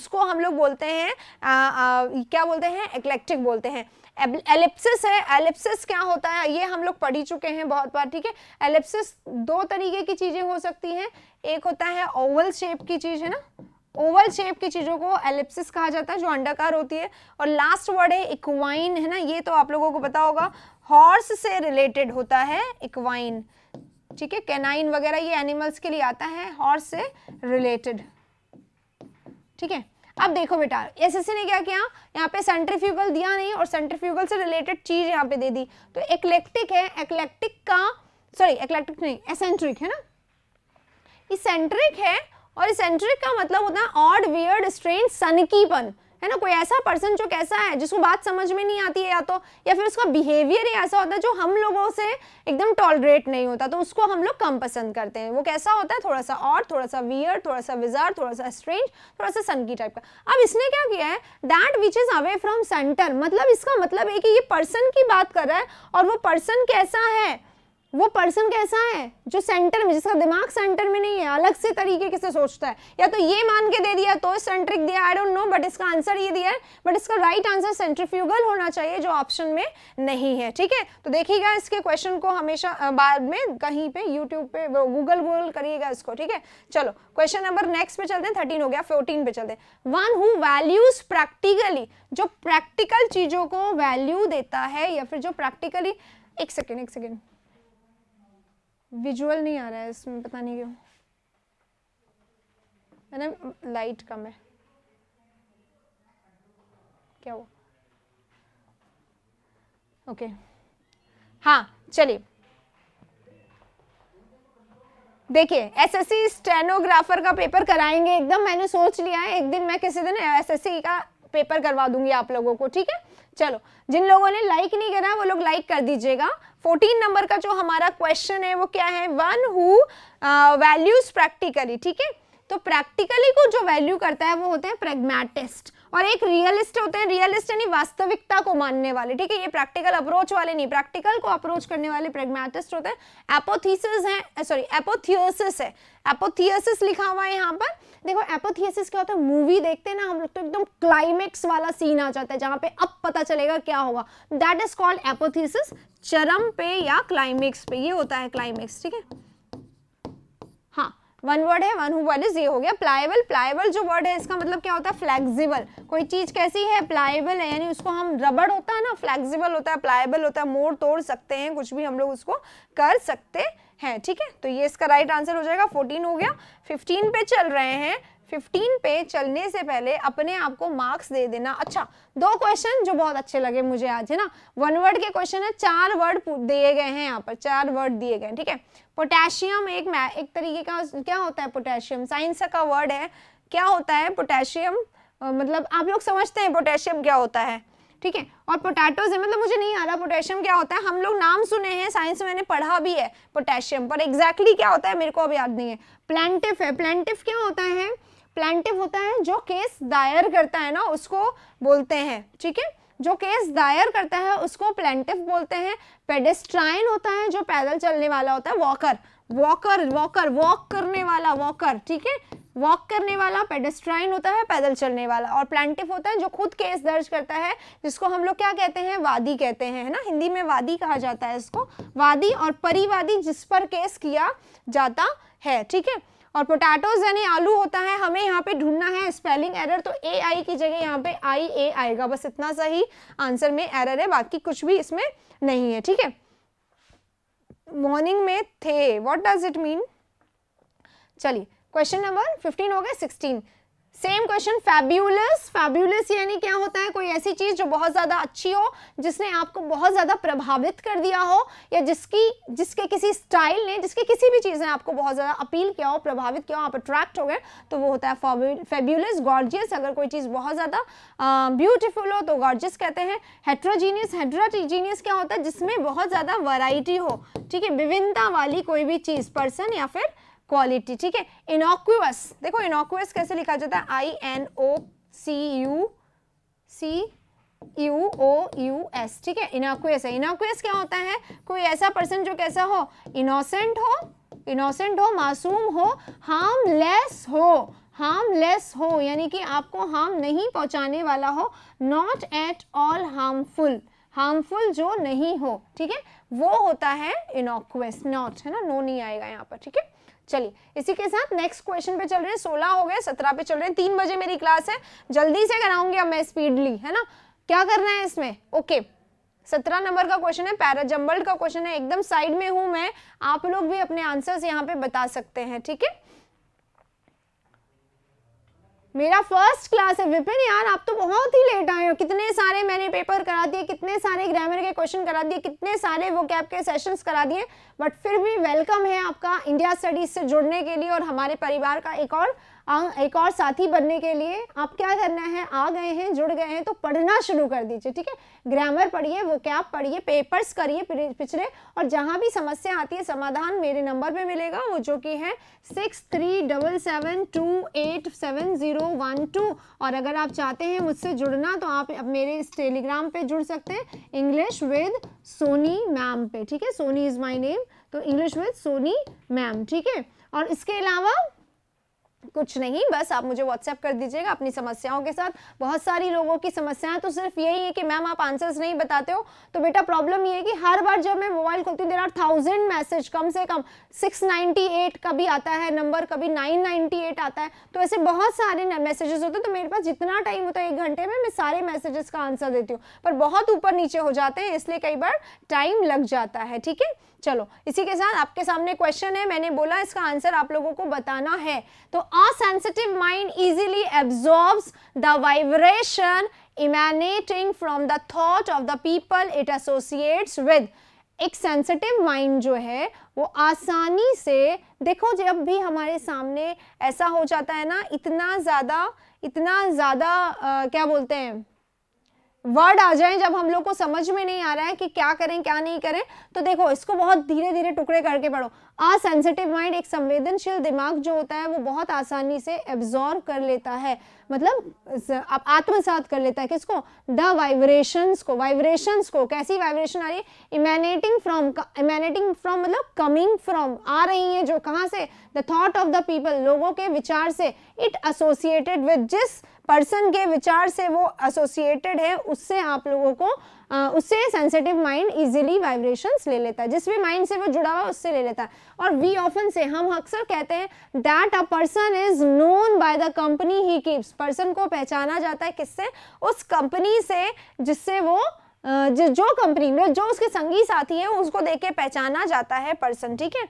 उसको हम लोग बोलते हैं क्या बोलते हैं एक्लेक्टिक बोलते हैं एलिप्सिस है एलिप्सिस क्या होता है ये हम लोग पढ़ी चुके हैं बहुत बार ठीक है एलिप्सिस दो तरीके की चीज़ें हो सकती हैं एक होता है ओवल शेप की चीज़ है ना ओवल शेप की चीज़ों को एलिप्सिस कहा जाता है जो अंडाकार होती है और लास्ट वर्ड है इक्वाइन है ना ये तो आप लोगों को पता होगा हॉर्स से रिलेटेड होता है इक्वाइन ठीक है कैनाइन वगैरह ये एनिमल्स के लिए आता है हॉर्स से रिलेटेड ठीक है अब देखो बेटा एसएससी ने क्या किया यहाँ पे सेंट्रीफ्यूगल दिया नहीं और सेंट्रीफ्यूगल से रिलेटेड चीज यहाँ पे दे दी तो एक्लेक्टिक है एक्लेक्टिक का सॉरी एक्लेक्टिक नहीं एसेंट्रिक है ना इसेंट्रिक है और इसेंट्रिक का मतलब होता है ऑड वियर्ड स्ट्रेन सनकीपन है ना कोई ऐसा पर्सन जो कैसा है जिसको बात समझ में नहीं आती है या तो या फिर उसका बिहेवियर ही ऐसा होता है जो हम लोगों से एकदम टॉलरेट नहीं होता तो उसको हम लोग कम पसंद करते हैं वो कैसा होता है थोड़ा सा और थोड़ा सा वियर थोड़ा सा विजार थोड़ा सा स्ट्रेंज थोड़ा सा सनकी टाइप का अब इसने क्या किया है that which is away from centre मतलब इसका मतलब है कि ये पर्सन की बात कर रहा है और वो पर्सन कैसा है वो पर्सन कैसा है जो सेंटर में जिसका दिमाग सेंटर में नहीं है अलग से तरीके से सोचता है या तो ये मान के दे दिया तो सेंट्रिक दिया आई डोंट नो बट इसका आंसर ये दिया है बट इसका राइट आंसर सेंट्रीफ्यूगल होना चाहिए जो ऑप्शन में नहीं है ठीक है तो देखिएगा इसके क्वेश्चन को हमेशा बाद में कहीं पे यूट्यूब पे गूगल गूगल करिएगा इसको ठीक है चलो क्वेश्चन नंबर नेक्स्ट पे चलते हैं थर्टीन हो गया फोर्टीन पे चलते वन हु वैल्यूज प्रैक्टिकली जो प्रैक्टिकल चीज़ों को वैल्यू देता है या फिर जो प्रैक्टिकली एक सेकेंड एक सेकेंड विजुअल नहीं आ रहा है इसमें पता नहीं क्यों मैडम लाइट कम है क्या हुआ ओके okay. हाँ चलिए देखिए एसएससी स्टेनोग्राफर का पेपर कराएंगे एकदम मैंने सोच लिया है एक दिन मैं किसी दिन एसएससी का पेपर करवा दूंगी आप लोगों को ठीक है चलो जिन लोगों ने लाइक नहीं करा वो लोग लाइक कर दीजिएगा 14 नंबर का जो हमारा क्वेश्चन है वो क्या है वन हु वैल्यूज प्रैक्टिकली ठीक है तो प्रैक्टिकली को जो वैल्यू करता है वो होते हैं प्रेगमेटिस्ट और एक रियलिस्ट होते हैं रियलिस्ट यानी वास्तविकता को मानने वाले ठीक है ये प्रैक्टिकल अप्रोच वाले नहीं प्रैक्टिकल को अप्रोच करने वाले प्रेगमेटिस्ट होते हैं एपोथीसिस है सॉरी एपोथियोसिस है एपोथियोसिस लिखा हुआ है यहाँ पर देखो एपोथियोसिस क्या होता है मूवी देखते हैं ना हम लोग तो एकदम क्लाइमेक्स वाला सीन आ जाता है जहाँ पे अब पता चलेगा क्या होगा दैट इज कॉल्ड एपोथीसिस चरम पे या क्लाइमेक्स पे ये होता है क्लाइमेक्स ठीक है वन वर्ड है वन वर्ड इज ये हो गया प्लायबल प्लायबल जो वर्ड है इसका मतलब क्या होता है फ्लेक्सिबल कोई चीज़ कैसी है प्लायबल है यानी उसको हम रबड़ होता है ना फ्लेक्सिबल होता है प्लायबल होता है मोड़ तोड़ सकते हैं कुछ भी हम लोग उसको कर सकते हैं ठीक है तो ये इसका राइट आंसर हो जाएगा फोर्टीन हो गया फिफ्टीन पे चल रहे हैं 15 पे चलने से पहले अपने आप को मार्क्स दे देना अच्छा दो क्वेश्चन जो बहुत अच्छे लगे मुझे आज है ना वन वर्ड के क्वेश्चन है चार वर्ड दिए गए हैं यहाँ पर चार वर्ड दिए गए ठीक है पोटेशियम एक एक तरीके का क्या होता है पोटेशियम साइंस का वर्ड है क्या होता है पोटेशियम मतलब आप लोग समझते हैं पोटेशियम क्या होता है ठीक है और पोटैटोज है मतलब मुझे नहीं आ रहा पोटेशियम क्या होता है हम लोग नाम सुने हैं साइंस में मैंने पढ़ा भी है पोटेशियम पर एग्जैक्टली exactly क्या होता है मेरे को अभी याद नहीं है प्लान्टिफ है प्लान्टिफ क्या होता है प्लांटिव होता है जो केस दायर करता है ना उसको बोलते हैं ठीक है जो केस दायर करता है उसको प्लेंटिव बोलते हैं पेडेस्ट्राइन होता है जो पैदल चलने वाला होता है वॉकर वॉकर वॉकर वॉक करने वाला वॉकर ठीक है वॉक करने वाला पेडेस्ट्राइन होता है पैदल चलने वाला और प्लेंटिव होता है जो खुद केस दर्ज करता है जिसको हम लोग क्या कहते हैं वादी कहते हैं है ना हिंदी में वादी कहा जाता है इसको वादी और परिवादी जिस पर केस किया जाता है ठीक है और पोटैटोज यानी आलू होता है हमें यहाँ पे ढूंढना है स्पेलिंग एरर तो ए आई की जगह यहाँ पे आई ए आएगा बस इतना सा ही आंसर में एरर है बाकी कुछ भी इसमें नहीं है ठीक है मॉर्निंग में थे व्हाट डज इट मीन चलिए क्वेश्चन नंबर फिफ्टीन हो गया sixteen same question fabulous fabulous यानी क्या होता है कोई ऐसी चीज़ जो बहुत ज़्यादा अच्छी हो जिसने आपको बहुत ज़्यादा प्रभावित कर दिया हो या जिसकी जिसके किसी स्टाइल ने जिसके किसी भी चीज़ ने आपको बहुत ज़्यादा अपील किया हो प्रभावित किया हो आप अट्रैक्ट हो गए तो वो होता है फेब्यूलस गॉर्जियस अगर कोई चीज़ बहुत ज़्यादा ब्यूटिफुल हो तो गॉर्जियस कहते हैं हेट्रोजीनियस हेट्रोजीनियस क्या होता है जिसमें बहुत ज़्यादा वराइटी हो ठीक है विभिन्नता वाली कोई भी चीज़ पर्सन या फिर क्वालिटी ठीक है इनोक्यूस देखो इनोक्यूस कैसे लिखा जाता है I N O C U C U O U S ठीक है इनोक्यूस है इनोक्यूस क्या होता है कोई ऐसा पर्सन जो कैसा हो इनोसेंट हो इनोसेंट हो मासूम हो हार्मलेस हो हार्मलेस हो यानी कि आपको हार्म नहीं पहुंचाने वाला हो not at all harmful harmful जो नहीं हो ठीक है वो होता है इनोक्वेस नॉट है ना नो नहीं आएगा यहाँ पर ठीक है चलिए इसी के साथ नेक्स्ट क्वेश्चन पे चल रहे हैं सोलह हो गए सत्रह पे चल रहे हैं तीन बजे मेरी क्लास है जल्दी से कराऊंगी अब मैं स्पीडली है ना क्या करना है इसमें ओके सत्रह नंबर का क्वेश्चन है पैराजम्बल्ड का क्वेश्चन है एकदम साइड में हूं मैं आप लोग भी अपने आंसर्स यहाँ पे बता सकते हैं ठीक है मेरा फर्स्ट क्लास है विपिन यार आप तो बहुत ही लेट आए हो कितने सारे मैंने पेपर करा दिए कितने सारे ग्रामर के क्वेश्चन करा दिए कितने सारे वो कैप के सेशंस करा दिए बट फिर भी वेलकम है आपका इंडिया स्टडीज से जुड़ने के लिए और हमारे परिवार का एक और एक और साथी बनने के लिए आप क्या करना है आ गए हैं जुड़ गए हैं तो पढ़ना शुरू कर दीजिए ठीक है ग्रामर पढ़िए वो क्या पढ़िए पेपर्स करिए पिछले और जहाँ भी समस्या आती है समाधान मेरे नंबर पे मिलेगा वो जो कि है six three double seven two eight seven zero one two और अगर आप चाहते हैं मुझसे जुड़ना तो आप मेरे इस टेलीग्राम पे जुड़ सकते हैं इंग्लिश विद सोनी मैम पे ठीक है सोनी इज़ माई नेम तो इंग्लिश विद सोनी मैम ठीक है और इसके अलावा कुछ नहीं बस आप मुझे व्हाट्सएप कर दीजिएगा अपनी समस्याओं के साथ बहुत सारी लोगों की समस्याएं तो सिर्फ यही है कि मैम आप आंसर्स नहीं बताते हो तो बेटा प्रॉब्लम ये है कि हर बार जब मैं मोबाइल खोलती हूँ देर आर थाउजेंड मैसेज कम से कम 698 कभी आता है नंबर कभी 998 आता है तो ऐसे बहुत सारे मैसेजेस होते हैं तो मेरे पास जितना टाइम होता है एक घंटे में मैं सारे मैसेजेस का आंसर देती हूँ पर बहुत ऊपर नीचे हो जाते हैं इसलिए कई बार टाइम लग जाता है ठीक है चलो इसी के साथ आपके सामने क्वेश्चन है मैंने बोला इसका आंसर आप लोगों को बताना है तो a sensitive mind easily absorb the vibration emanating from the thought of the people it associates with एक सेंसिटिव माइंड जो है वो आसानी से देखो जब भी हमारे सामने ऐसा हो जाता है ना इतना ज़्यादा इतना ज़्यादा क्या बोलते हैं वर्ड आ जाए जब हम लोग को समझ में नहीं आ रहा है कि क्या करें क्या नहीं करें तो देखो इसको बहुत धीरे धीरे टुकड़े करके पढ़ो आ सेंसिटिव माइंड एक संवेदनशील दिमाग जो होता है वो बहुत आसानी से एब्जॉर्व कर लेता है मतलब आप आत्मसात कर लेता है किसको द वाइब्रेशंस को वाइब्रेशंस को कैसी वाइब्रेशन आ रही है इमेनेटिंग फ्रॉम इमेनेटिंग फ्रॉम मतलब कमिंग फ्रॉम आ रही है जो कहाँ से the thought of the people लोगों के विचार से इट एसोसिएटेड विद जिस पर्सन के विचार से वो एसोसिएटेड है उससे आप लोगों को आ, उससे सेंसिटिव माइंड इजीली वाइब्रेशंस ले लेता है जिस भी माइंड से वो जुड़ा हुआ उससे ले लेता है और वी ऑफन से हम अक्सर कहते हैं that a person is known by the company he keeps person को पहचाना जाता है किससे उस कंपनी से जिससे वो जो जो कंपनी में जो उसके संगी साथी है उसको देख के पहचाना जाता है पर्सन ठीक है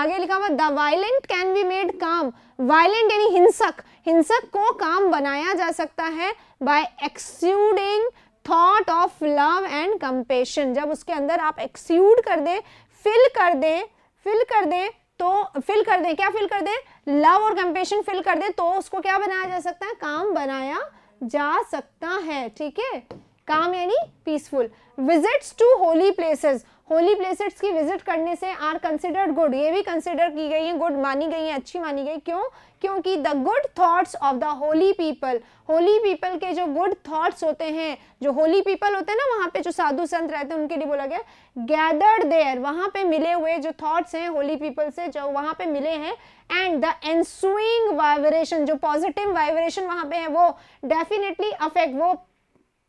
आगे लिखा हुआ the violent can be made calm violent यानी हिंसक हिंसक को काम बनाया जा सकता है by exuding thought of love and compassion जब उसके अंदर आप एक्स्यूड कर दें फिल कर दें फिल कर दें तो फिल कर दें क्या फिल कर दें लव और कंपेशन फिल कर दें तो उसको क्या बनाया जा सकता है काम बनाया जा सकता है ठीक है काम यानी peaceful visits to holy places holy places की विजिट करने से आर कंसिडर्ड गुड ये भी कंसिडर की गई है गुड मानी गई है अच्छी मानी गई क्यों क्योंकि the good thoughts of the holy people holy people के जो गुड थॉट्स होते हैं जो होली पीपल होते हैं ना वहाँ पे जो साधु संत रहते हैं उनके लिए बोला गया गैदर्ड देयर वहाँ पे मिले हुए जो थॉट्स हैं होली पीपल से जो वहाँ पे मिले हैं एंड द एंसुइंग वाइब्रेशन जो पॉजिटिव वाइब्रेशन वहाँ पे है वो डेफिनेटली अफेक्ट वो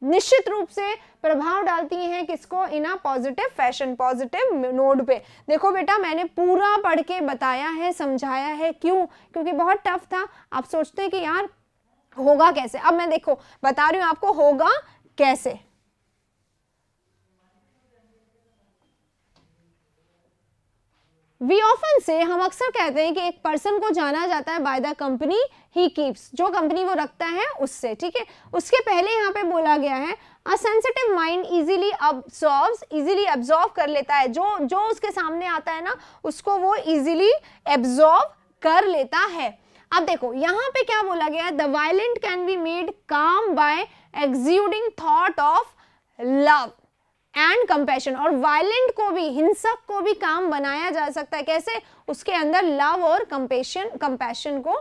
निश्चित रूप से प्रभाव डालती हैं किसको in a positive fashion positive node पे देखो बेटा मैंने पूरा पढ़ के बताया है समझाया है क्यों क्योंकि बहुत टफ था आप सोचते हैं कि यार होगा कैसे अब मैं देखो बता रही हूँ आपको होगा कैसे वी ऑफन से हम अक्सर कहते हैं कि एक पर्सन को जाना जाता है by the company he keeps जो कंपनी वो रखता है उससे ठीक है उसके पहले यहाँ पे बोला गया है a sensitive mind easily absorb easily absorb कर लेता है जो जो उसके सामने आता है ना उसको वो इजीली एब्जॉर्व कर लेता है अब देखो यहाँ पे क्या बोला गया है the violent can be made calm by exuding thought of love and compassion और वायलेंट को भी हिंसक को भी काम बनाया जा सकता है कैसे उसके अंदर लव और कंपेशन कंपेशन को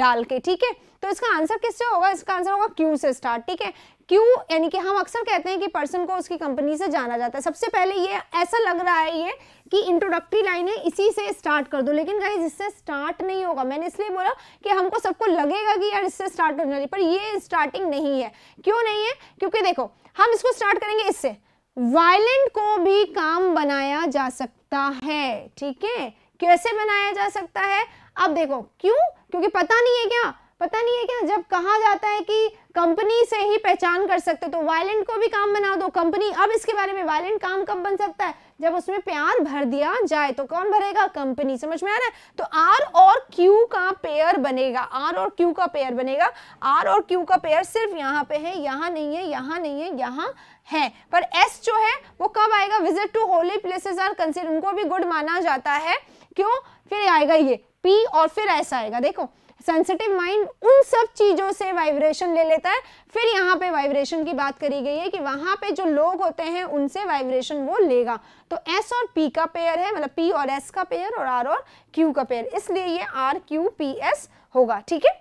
डाल के ठीक है तो इसका आंसर किससे होगा इसका आंसर होगा क्यू से स्टार्ट ठीक है क्यू यानी कि हम अक्सर कहते हैं कि पर्सन को उसकी कंपनी से जाना जाता है सबसे पहले ये ऐसा लग रहा है ये कि इंट्रोडक्टरी लाइन है इसी से स्टार्ट कर दो लेकिन गाइज इससे स्टार्ट नहीं होगा मैंने इसलिए बोला कि हमको सबको लगेगा कि यार इससे स्टार्ट होना चाहिए पर ये स्टार्टिंग नहीं है क्यों नहीं है क्योंकि देखो हम इसको स्टार्ट करेंगे इससे वायलेंट को भी काम बनाया जा सकता है ठीक है कैसे बनाया जा सकता है अब देखो क्यों क्योंकि पता नहीं है क्या पता नहीं है क्या जब कहा जाता है कि कंपनी से ही पहचान कर सकते तो वायलेंट को भी काम बना दो कंपनी अब इसके बारे में वायलेंट काम कब बन सकता है जब उसमें प्यार भर दिया जाए तो कौन भरेगा कंपनी समझ में आ रहा है तो आर और क्यू का पेयर बनेगा आर और क्यू का पेयर बनेगा आर और क्यू का पेयर सिर्फ यहाँ पे है यहाँ नहीं है यहाँ नहीं है यहाँ है पर एस जो है वो कब आएगा visit to holy places are consider उनको भी गुड माना जाता है क्यों फिर आएगा ये पी और फिर एस आएगा देखो सेंसिटिव माइंड उन सब चीज़ों से वाइब्रेशन ले लेता है फिर यहाँ पे वाइब्रेशन की बात करी गई है कि वहां पे जो लोग होते हैं उनसे वाइब्रेशन वो लेगा तो एस और पी का पेयर है मतलब पी और एस का पेयर और आर और क्यू का पेयर इसलिए ये आर क्यू पी एस होगा ठीक है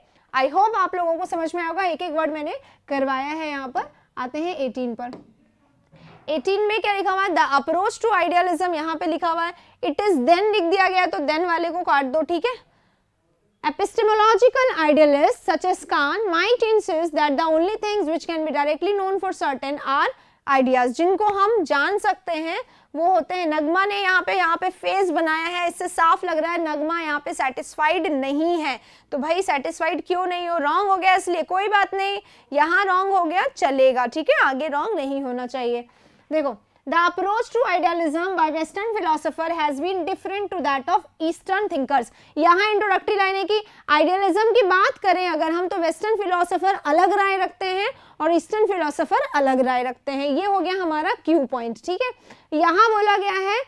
आई होप आप लोगों को समझ में आएगा एक एक वर्ड मैंने करवाया है यहाँ पर आते हैं एटीन पर 18 में क्या लिखा हुआ है द अप्रोच टू आइडियलिज्म यहाँ पे लिखा हुआ है इट इज देन लिख दिया गया तो देन वाले को काट दो ठीक है Epistemological idealists such as Kant might insist that the only things which can be directly known for certain are ideas जिनको हम जान सकते हैं वो होते हैं नगमा ने यहाँ पे यहाँ पे फेस बनाया है इससे साफ लग रहा है नगमा यहाँ पे सेटिस्फाइड नहीं है तो भाई सेटिस्फाइड क्यों नहीं हो रॉन्ग हो गया इसलिए कोई बात नहीं यहाँ रॉन्ग हो गया चलेगा ठीक है आगे रॉन्ग नहीं होना चाहिए देखो The approach to idealism by Western philosopher has been different to that of Eastern thinkers. यहाँ इंट्रोडक्टरी लाइन है कि आइडियलिज्म की बात करें अगर हम तो वेस्टर्न फिलोसोफर अलग राय रखते हैं और ईस्टर्न फिलोसोफर अलग राय रखते हैं ये हो गया हमारा क्यू पॉइंट ठीक है यहाँ बोला गया है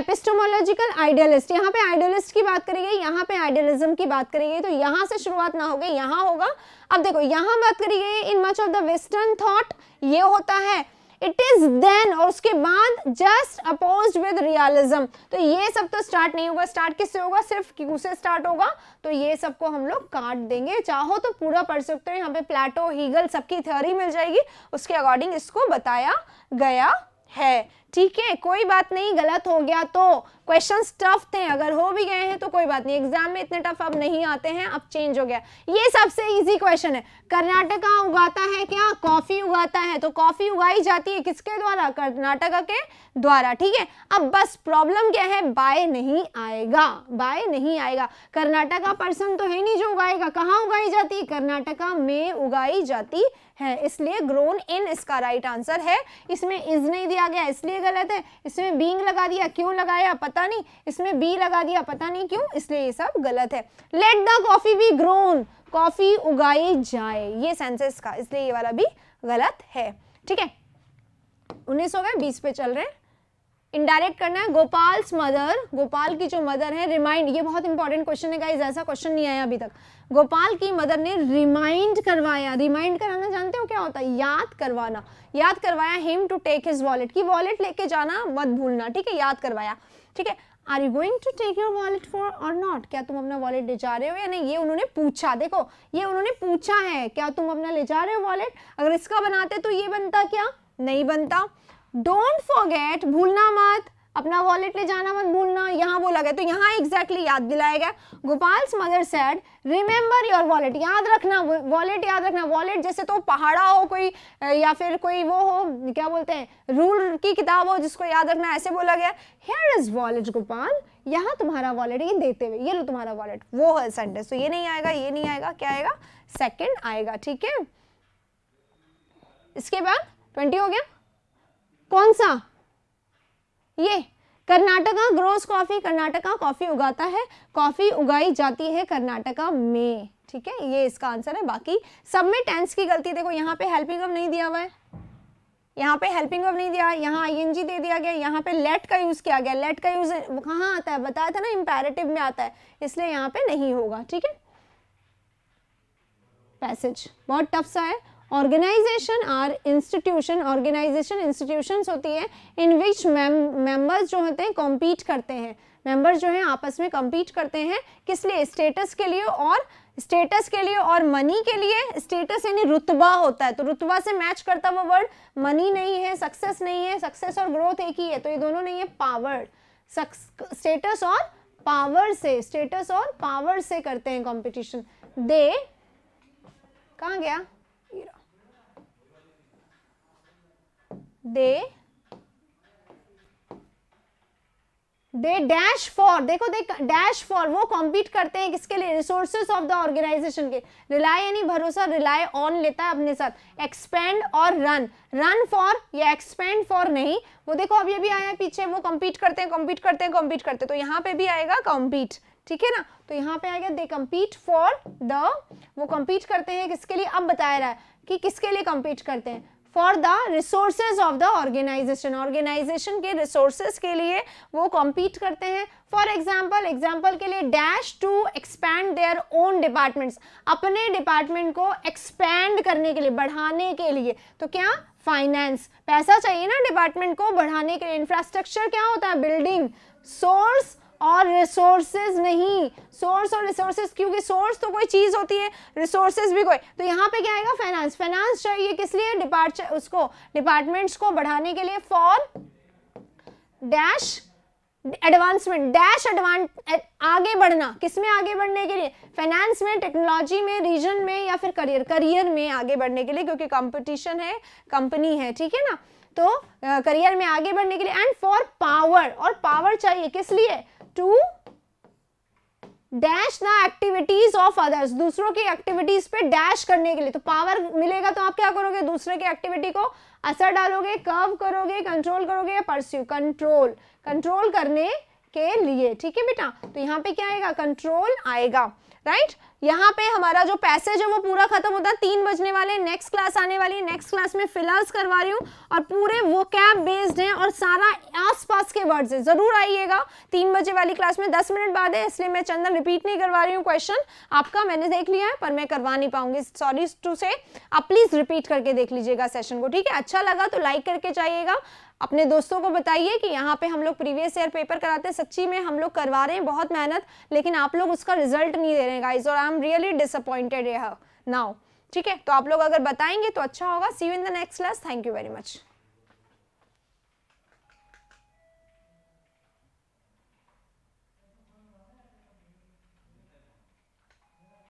एपिस्टोमोलॉजिकल आइडियलिस्ट यहाँ पे आइडियलिस्ट की बात करी गई यहाँ पे आइडियलिज्म की बात करी गई तो यहाँ से शुरुआत ना हो गई यहाँ होगा अब देखो यहाँ बात करी गई in much of the western thought ये होता है इट इज देन और उसके बाद जस्ट अपोज विद रियलिज्म तो ये सब तो स्टार्ट नहीं होगा स्टार्ट किससे होगा सिर्फ क्यू से स्टार्ट होगा तो ये सबको हम लोग काट देंगे चाहो तो पूरा पढ़ सकते हो यहाँ पे प्लेटो हीगल सबकी थ्योरी मिल जाएगी उसके अकॉर्डिंग इसको बताया गया है ठीक है कोई बात नहीं गलत हो गया तो क्वेश्चन टफ थे अगर हो भी गए हैं तो कोई बात नहीं एग्जाम में इतने टफ अब नहीं आते हैं अब चेंज हो गया ये सबसे इजी क्वेश्चन है कर्नाटका उगाता है क्या कॉफी उगाता है तो कॉफी उगाई जाती है किसके द्वारा कर्नाटका के द्वारा ठीक है अब बस प्रॉब्लम क्या है बाय नहीं आएगा बाय नहीं आएगा कर्नाटका पर्सन तो है नहीं जो उगाएगा कहाँ उगाई जाती है कर्नाटका में उगाई जाती है इसलिए ग्रोन इन इसका राइट आंसर है इसमें इज नहीं दिया गया इसलिए गलत है इसमें बींग लगा दिया क्यों लगाया पता नहीं इसमें बी लगा दिया पता नहीं क्यों इसलिए ये सब गलत है let the coffee be grown coffee उगाई जाए ये सेंसेस का इसलिए ये वाला भी गलत है ठीक है उन्नीस हो गए बीस पे चल रहे हैं इनडायरेक्ट करना है गोपाल्स मदर गोपाल की जो मदर है रिमाइंड ये बहुत इंपॉर्टेंट क्वेश्चन है गाइज ऐसा क्वेश्चन नहीं आया अभी तक गोपाल की मदर ने रिमाइंड करवाया रिमाइंड कराना जानते हो क्या होता है याद करवाना याद करवाया him to take his wallet की वॉलेट लेके जाना मत भूलना ठीक है याद करवाया ठीक है are you going to take your wallet for और नॉट क्या तुम अपना वॉलेट ले जा रहे हो या नहीं ये उन्होंने पूछा देखो ये उन्होंने पूछा है क्या तुम अपना ले जा रहे हो वॉलेट अगर इसका बनाते तो ये बनता क्या नहीं बनता डोंट फॉरगेट भूलना मत अपना वॉलेट ले जाना मत भूलना यहाँ बोला गया तो यहाँ एग्जैक्टली exactly याद दिलाया गया Gopal's mother said remember your wallet याद रखना वॉलेट याद रखना वॉलेट जैसे तो पहाड़ा हो कोई या फिर कोई वो हो क्या बोलते हैं रूल की किताब हो जिसको याद रखना ऐसे बोला गया हेयर इज वॉलेट गोपाल यहाँ तुम्हारा वॉलेट ये देते हुए ये लो तुम्हारा वॉलेट वो है सेंटेंस तो ये नहीं आएगा ये नहीं आएगा क्या आएगा सेकेंड आएगा ठीक है इसके बाद ट्वेंटी हो गया कौन सा ये Karnataka grows coffee Karnataka coffee उगाता है कॉफ़ी उगाई जाती है कर्नाटका में ठीक है ये इसका आंसर है बाकी सब में टेंस की गलती देखो यहाँ पे हेल्पिंग ऑफ नहीं दिया हुआ है यहाँ पे हेल्पिंग ऑफ नहीं दिया यहाँ एनजी दे दिया गया यहाँ पे लेट का यूज़ किया गया लेट का यूज़ कहाँ आता है बताया था ना इम्पेरेटिव में आता है इसलिए यहाँ पे नहीं होगा ठीक है पैसेज बहुत टफ सा है organisation or institution organisation institutions होती है इन विच मेंबर्स जो होते हैं कॉम्पीट करते हैं मेंबर्स जो हैं आपस में कम्पीट करते हैं किस लिए स्टेटस के लिए और स्टेटस के लिए और मनी के लिए स्टेटस यानी रुतबा होता है तो रुतबा से मैच करता वो वर्ड मनी नहीं है सक्सेस नहीं है सक्सेस और ग्रोथ एक ही है तो ये दोनों नहीं है पावर स्टेटस और पावर से स्टेटस और पावर से करते हैं कंपटीशन दे कहा गया दे दे डैश फॉर देखो दे डैश फॉर वो कॉम्पीट करते हैं किसके लिए रिसोर्सेज ऑफ द ऑर्गेनाइजेशन के रिलाय यानी भरोसा रिलाय ऑन लेता है अपने साथ एक्सपेंड और रन रन फॉर या एक्सपेंड फॉर नहीं वो देखो अभी अभी भी आया पीछे वो कॉम्पीट करते हैं कॉम्पीट करते हैं कॉम्पीट करते हैं तो यहाँ पे भी आएगा कॉम्पीट ठीक है ना तो यहाँ पे आएगा दे कम्पीट फॉर द वो कम्पीट करते हैं किसके लिए अब बताया रहा है कि किसके लिए कम्पीट करते हैं for the resources of the organisation organisation के रिसोर्सेज के लिए वो कॉम्पीट करते हैं फॉर एग्जाम्पल एग्जाम्पल के लिए dash to expand their own departments अपने डिपार्टमेंट को एक्सपैंड करने के लिए बढ़ाने के लिए तो क्या फाइनेंस पैसा चाहिए ना डिपार्टमेंट को बढ़ाने के लिए इंफ्रास्ट्रक्चर क्या होता है बिल्डिंग सोर्स और रिसोर्सेज नहीं सोर्स और रिसोर्सेज क्योंकि सोर्स तो कोई चीज़ होती है रिसोर्सेज भी कोई तो यहाँ पे क्या आएगा फाइनेंस फाइनेंस चाहिए किस लिए डिपार्ट उसको डिपार्टमेंट्स को बढ़ाने के लिए for dash advancement dash advance आगे बढ़ना किसमें आगे बढ़ने के लिए फाइनेंस में टेक्नोलॉजी में रीजन में या फिर करियर करियर में आगे बढ़ने के लिए क्योंकि कंपटीशन है कंपनी है ठीक है ना तो करियर में आगे बढ़ने के लिए एंड फॉर पावर और पावर चाहिए किस लिए to dash the activities of others दूसरों की एक्टिविटीज पे डैश करने के लिए तो पावर मिलेगा तो आप क्या करोगे दूसरे की एक्टिविटी को असर डालोगे कर्व करोगे कंट्रोल करोगे परस्यू कंट्रोल कंट्रोल करने के लिए ठीक है बेटा तो यहाँ पे क्या आएगा कंट्रोल आएगा राइट right? यहाँ पे हमारा जो पैसेज है वो पूरा खत्म होता है तीन बजने वाले नेक्स्ट क्लास आने वाली है नेक्स्ट क्लास में फिलर्स करवा रही हूँ और पूरे वो कैब बेस्ड है और सारा आसपास के वर्ड्स है ज़रूर आइएगा तीन बजे वाली क्लास में दस मिनट बाद है इसलिए मैं चंदन रिपीट नहीं करवा रही हूँ क्वेश्चन आपका मैंने देख लिया है पर मैं करवा नहीं पाऊंगी सॉरी टू से आप प्लीज़ रिपीट करके देख लीजिएगा सेशन को ठीक है अच्छा लगा तो लाइक करके जाइएगा अपने दोस्तों को बताइए कि यहाँ पे हम लोग प्रीवियस ईयर पेपर कराते हैं सच्ची में हम लोग करवा रहे हैं बहुत मेहनत लेकिन आप लोग उसका रिजल्ट नहीं दे रहे हैं गाइज और I am really disappointed now ठीक है तो आप लोग अगर बताएंगे तो अच्छा होगा see you in the next class thank you very much